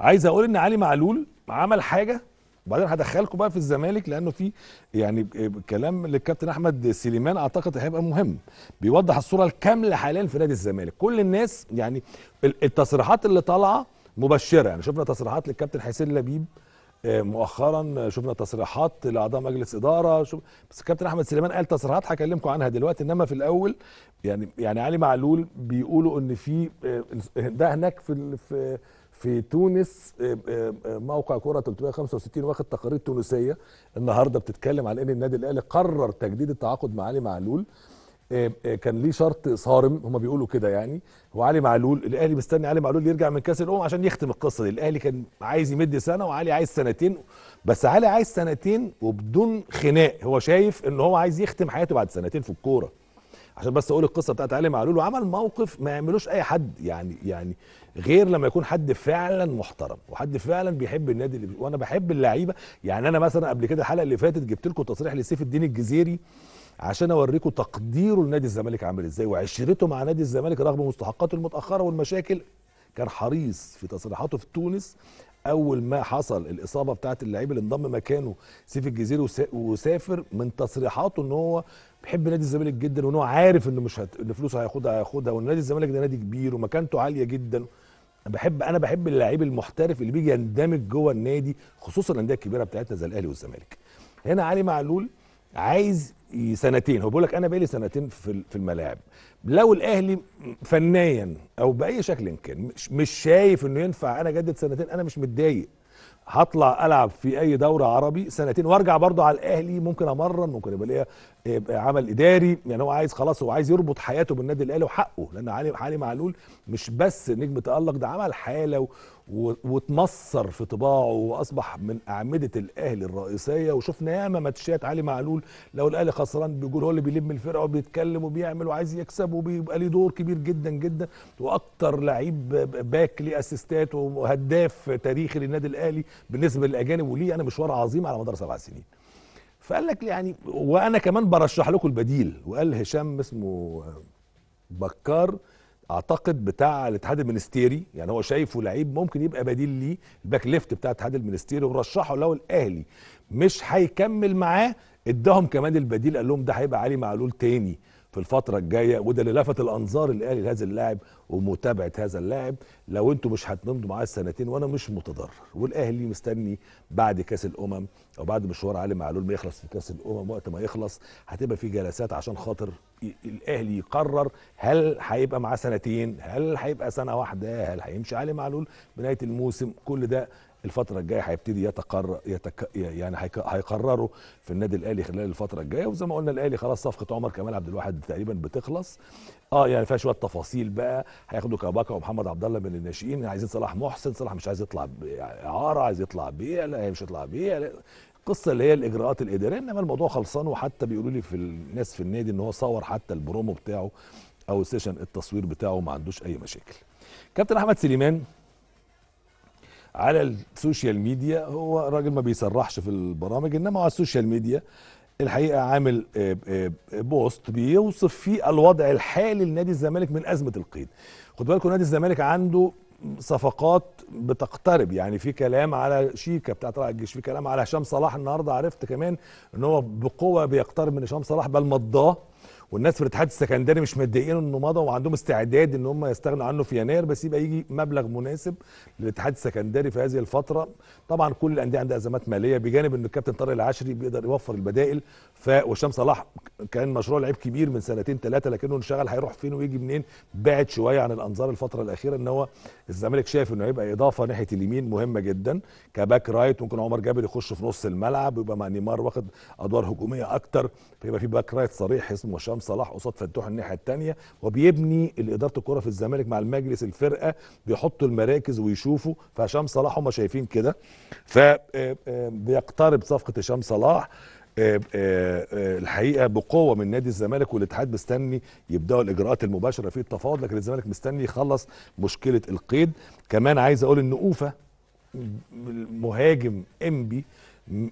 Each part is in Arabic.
عايز اقول ان علي معلول عمل حاجه وبعدين هدخلكم بقى في الزمالك لانه في يعني كلام للكابتن احمد سليمان اعتقد هيبقى مهم بيوضح الصوره الكامله حاليا في نادي الزمالك كل الناس يعني التصريحات اللي طالعه مبشره يعني شفنا تصريحات للكابتن حسين لبيب آه، مؤخرا شفنا تصريحات لاعضاء مجلس اداره شوف بس كابتن احمد سليمان قال تصريحات هكلمكم عنها دلوقتي انما في الاول يعني يعني علي معلول بيقولوا ان في آه، ده هناك في في في تونس آه، موقع كره 365 واخد تقارير تونسيه النهارده بتتكلم على ان النادي الاهلي قرر تجديد التعاقد مع علي معلول آه، آه، كان ليه شرط صارم هما بيقولوا كده يعني هو علي معلول الاهلي مستني علي معلول يرجع من كاس الامم عشان يختم القصه دي الاهلي كان عايز يمد سنه وعلي عايز سنتين بس علي عايز سنتين وبدون خناق هو شايف ان هو عايز يختم حياته بعد سنتين في الكوره عشان بس اقول القصه بتاعت علي معلول وعمل موقف ما يعملوش اي حد يعني يعني غير لما يكون حد فعلا محترم وحد فعلا بيحب النادي اللي وانا بحب اللعيبه يعني انا مثلا قبل كده الحلقه اللي فاتت جبت لكم تصريح لسيف الدين الجزيري عشان اوريكم تقديره لنادي الزمالك عامل ازاي وعشرته مع نادي الزمالك رغم مستحقاته المتاخره والمشاكل كان حريص في تصريحاته في تونس اول ما حصل الاصابه بتاعه اللعيب اللي انضم مكانه سيف الجزيري وسافر من تصريحاته ان هو بيحب نادي الزمالك جدا وان هو عارف انه مش هت... ان فلوسه هياخدها هياخدها وان نادي الزمالك ده نادي كبير ومكانته عاليه جدا بحب انا بحب اللعيب المحترف اللي بيجي يندمج جوه النادي خصوصا الانديه الكبيره بتاعتنا زي الاهلي والزمالك هنا علي معلول عايز سنتين هو بيقول لك انا بقالي سنتين في الملاعب لو الاهلي فنيا او باي شكل كان مش شايف انه ينفع انا جدد سنتين انا مش متضايق هطلع العب في اي دوره عربي سنتين وارجع برضه على الاهلي ممكن امرن ممكن يبقى ليا إيه، إيه، عمل اداري يعني هو عايز خلاص هو عايز يربط حياته بالنادي الاهلي وحقه لان علي علي معلول مش بس نجم تالق ده عمل حاله واتمصر في طباعه واصبح من اعمده الاهلي الرئيسيه وشفنا ياما ماتشات علي معلول لو الاهلي خسران بيقول هو اللي بيلم الفرقه وبيتكلم وبيعمل وعايز يكسب وبيبقى ليه دور كبير جدا جدا واكتر لعيب باك ليه اسيستات وهداف تاريخي للنادي الاهلي بالنسبه للاجانب وليه انا مشوار عظيم على مدار سبع سنين فقال لك يعني وانا كمان برشح لكم البديل وقال هشام اسمه بكار اعتقد بتاع الاتحاد المنستيري يعني هو شايفه لعيب ممكن يبقى بديل ليه الباك ليفت بتاع الاتحاد المنستيري ورشحه لو الاهلي مش هيكمل معاه اداهم كمان البديل قال لهم ده هيبقى علي معلول تاني في الفتره الجايه وده اللي لفت الانظار الاهلي لهذا اللاعب ومتابعه هذا اللاعب لو انتوا مش هتمضوا معاه السنتين وانا مش متضرر والاهلي مستني بعد كاس الامم او بعد مشوار علي معلول ما يخلص في كاس الامم وقت ما يخلص هتبقى في جلسات عشان خاطر الاهلي يقرر هل هيبقى معاه سنتين هل هيبقى سنه واحده هل هيمشي علي معلول بنهايه الموسم كل ده الفتره الجايه هيبتدي يتقرر يتك... يعني هيقرروا في النادي الاهلي خلال الفتره الجايه وزي ما قلنا الاهلي خلاص صفقه عمر كمال عبد الواحد تقريبا بتخلص اه يعني فيها شويه تفاصيل بقى هياخدوا كاباكا ومحمد عبد الله من الناشئين عايزين صلاح محسن صلاح مش عايز يطلع يعني اعاره عايز يطلع بيع لا مش هيطلع بيع القصه اللي هي الاجراءات الاداريه انما الموضوع خلصان وحتى بيقولوا لي في الناس في النادي ان هو صور حتى البرومو بتاعه او السيشن التصوير بتاعه ما عندوش اي مشاكل كابتن احمد سليمان على السوشيال ميديا هو راجل ما بيصرحش في البرامج انما على السوشيال ميديا الحقيقه عامل آه، آه، بوست بيوصف فيه الوضع الحالي لنادي الزمالك من ازمه القيد خد بالكم نادي الزمالك عنده صفقات بتقترب يعني في كلام على شيكا بتاعت طلائع الجيش في كلام على هشام صلاح النهارده عرفت كمان ان هو بقوه بيقترب من هشام صلاح بل مضاه والناس في الاتحاد السكندري مش متضايقين انه مضى وعندهم استعداد ان هم يستغنوا عنه في يناير بس يبقى يجي مبلغ مناسب للاتحاد السكندري في هذه الفتره طبعا كل الانديه عندها ازمات ماليه بجانب ان الكابتن طارق العشري بيقدر يوفر البدائل فوشام صلاح كان مشروع لعيب كبير من سنتين ثلاثه لكنه انشغل هيروح فين ويجي منين بعد شويه عن الانظار الفتره الاخيره ان هو الزمالك شايف انه هيبقى اضافه ناحيه اليمين مهمه جدا كباك رايت ممكن عمر جابر يخش في نص الملعب ويبقى مع نيمار واخد ادوار هجوميه اكتر فيبقى في باك رايت صريح اسمه وشام صلاح قصاد فتوح الناحيه الثانيه وبيبني اداره الكره في الزمالك مع المجلس الفرقه بيحطوا المراكز ويشوفوا فهشام صلاح هم شايفين كده فبيقترب آه، آه، صفقه هشام صلاح آه، الحقيقه بقوه من نادي الزمالك والاتحاد مستني يبداوا الاجراءات المباشره في التفاوض لكن الزمالك مستني يخلص مشكله القيد كمان عايز اقول ان اوفا مهاجم امبي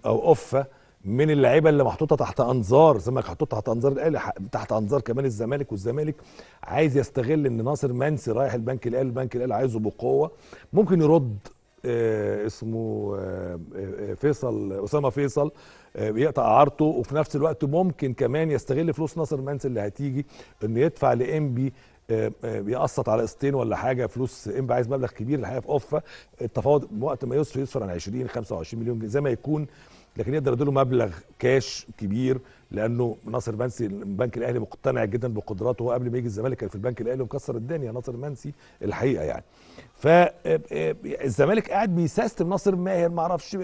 او اوفا من اللعيبه اللي محطوطه تحت انظار زي ما محطوط تحت انظار الاهلي تحت انظار كمان الزمالك والزمالك عايز يستغل ان ناصر منسي رايح البنك الاهلي البنك الاهلي عايزه بقوه ممكن يرد آه اسمه آه آه فيصل اسامه فيصل آه، يقطع اعارته وفي نفس الوقت ممكن كمان يستغل فلوس ناصر منسي اللي هتيجي انه يدفع لامبي آه، آه، بيقسط على قسطين ولا حاجه فلوس انبي عايز مبلغ كبير الحقيقه في اوفا التفاوض وقت ما يصرف يصرف عن 20 25 مليون جنيه زي ما يكون لكن يقدر يديله مبلغ كاش كبير لانه ناصر منسي البنك الاهلي مقتنع جدا بقدراته قبل ما يجي الزمالك كان في البنك الاهلي ومكسر الدنيا ناصر منسي الحقيقه يعني فالزمالك آه، آه، قاعد بيساستم ناصر ماهر ما اعرفش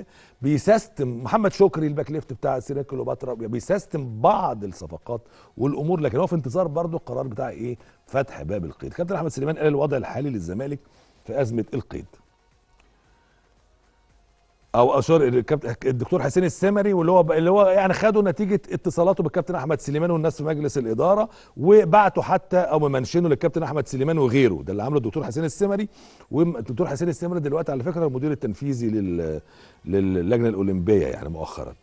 محمد شكري الباك ليفت بتاع سيراكل كليوباترا بيساستم بعض الصفقات والامور لكن هو في انتظار برضه القرار بتاع ايه فتح باب القيد كابتن احمد سليمان قال الوضع الحالي للزمالك في ازمه القيد او سوري الدكتور حسين السمري واللي هو اللي هو يعني خدوا نتيجه اتصالاته بالكابتن احمد سليمان والناس في مجلس الاداره وبعتوا حتى او منشنوا للكابتن احمد سليمان وغيره ده اللي عمله الدكتور حسين السمري والدكتور حسين السمري دلوقتي على فكره المدير التنفيذي لل للجنه الاولمبيه يعني مؤخرا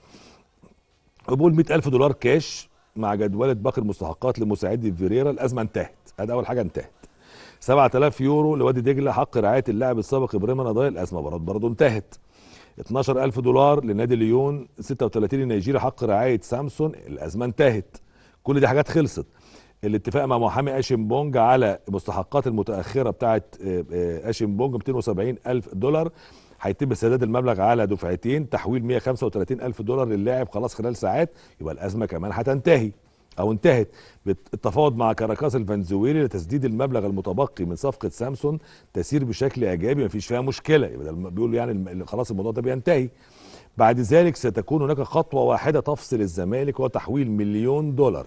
قبول 100000 دولار كاش مع جدوله باقي المستحقات لمساعدي فيريرا الازمه انتهت ادي اول حاجه انتهت 7000 يورو لوادي دجله حق رعايه اللاعب السابق ابراهيم نضاي الازمه برضه انتهت 12000 دولار لنادي ليون 36 لنيجيريا حق رعايه سامسون الازمه انتهت كل دي حاجات خلصت الاتفاق مع محامي أشيم بونج على المستحقات المتاخره بتاعه آه، آه، أشيم بونج 270 الف دولار هيتم سداد المبلغ على دفعتين تحويل 135 الف دولار للاعب خلاص خلال ساعات يبقى الازمه كمان هتنتهي او انتهت بالتفاوض مع كاراكاس الفنزويلي لتسديد المبلغ المتبقي من صفقه سامسون تسير بشكل ايجابي مفيش فيها مشكله يبقى بيقولوا يعني خلاص الموضوع ده بينتهي بعد ذلك ستكون هناك خطوه واحده تفصل الزمالك وهو تحويل مليون دولار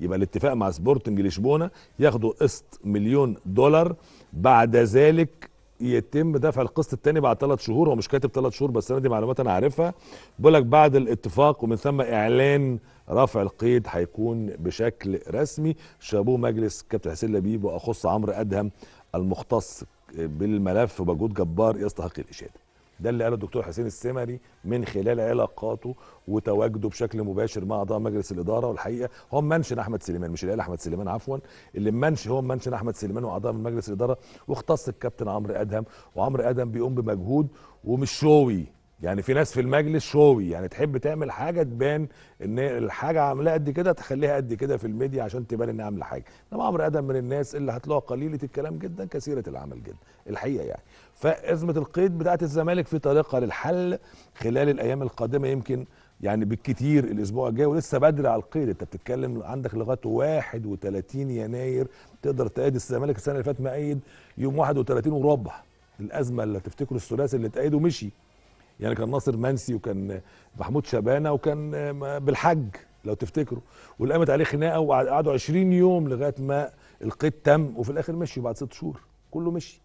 يبقى الاتفاق مع سبورتنج لشبونه ياخدوا قسط مليون دولار بعد ذلك يتم دفع القسط الثاني بعد ثلاث شهور هو مش كاتب ثلاث شهور بس انا دي معلومات انا عارفها بيقول لك بعد الاتفاق ومن ثم اعلان رفع القيد هيكون بشكل رسمي شابوه مجلس كابتن حسين لبيب واخص عمرو ادهم المختص بالملف ومجهود جبار يستحق الاشاده ده اللي قاله الدكتور حسين السمري من خلال علاقاته وتواجده بشكل مباشر مع اعضاء مجلس الاداره والحقيقه هو منشن احمد سليمان مش اللي احمد سليمان عفوا اللي منش هو منشن احمد سليمان واعضاء من مجلس الاداره واختص الكابتن عمرو ادهم وعمرو ادهم بيقوم بمجهود ومش شوي يعني في ناس في المجلس شوي يعني تحب تعمل حاجه تبان ان الحاجه عاملاها قد كده تخليها قد كده في الميديا عشان تبان ان عامله حاجه انما عمرو ادم من الناس اللي هتلاقوها قليله الكلام جدا كثيره العمل جدا الحقيقه يعني فازمه القيد بتاعه الزمالك في طريقه للحل خلال الايام القادمه يمكن يعني بالكتير الاسبوع الجاي ولسه بدري على القيد انت بتتكلم عندك لغايه 31 يناير تقدر تقيد الزمالك السنه اللي فاتت مقيد يوم 31 وربع الازمه اللي تفتكروا الثلاثي اللي اتقيد ومشي يعني كان ناصر منسي وكان محمود شبانه وكان بالحج لو تفتكروا والقامت عليه خناقه وقعدوا 20 يوم لغايه ما القيد تم وفي الاخر مشي بعد ست شهور كله مشي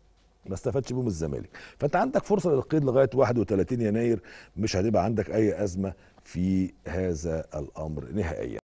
ما استفادش بيهم الزمالك فانت عندك فرصه للقيد لغايه 31 يناير مش هتبقى عندك اي ازمه في هذا الامر نهائيا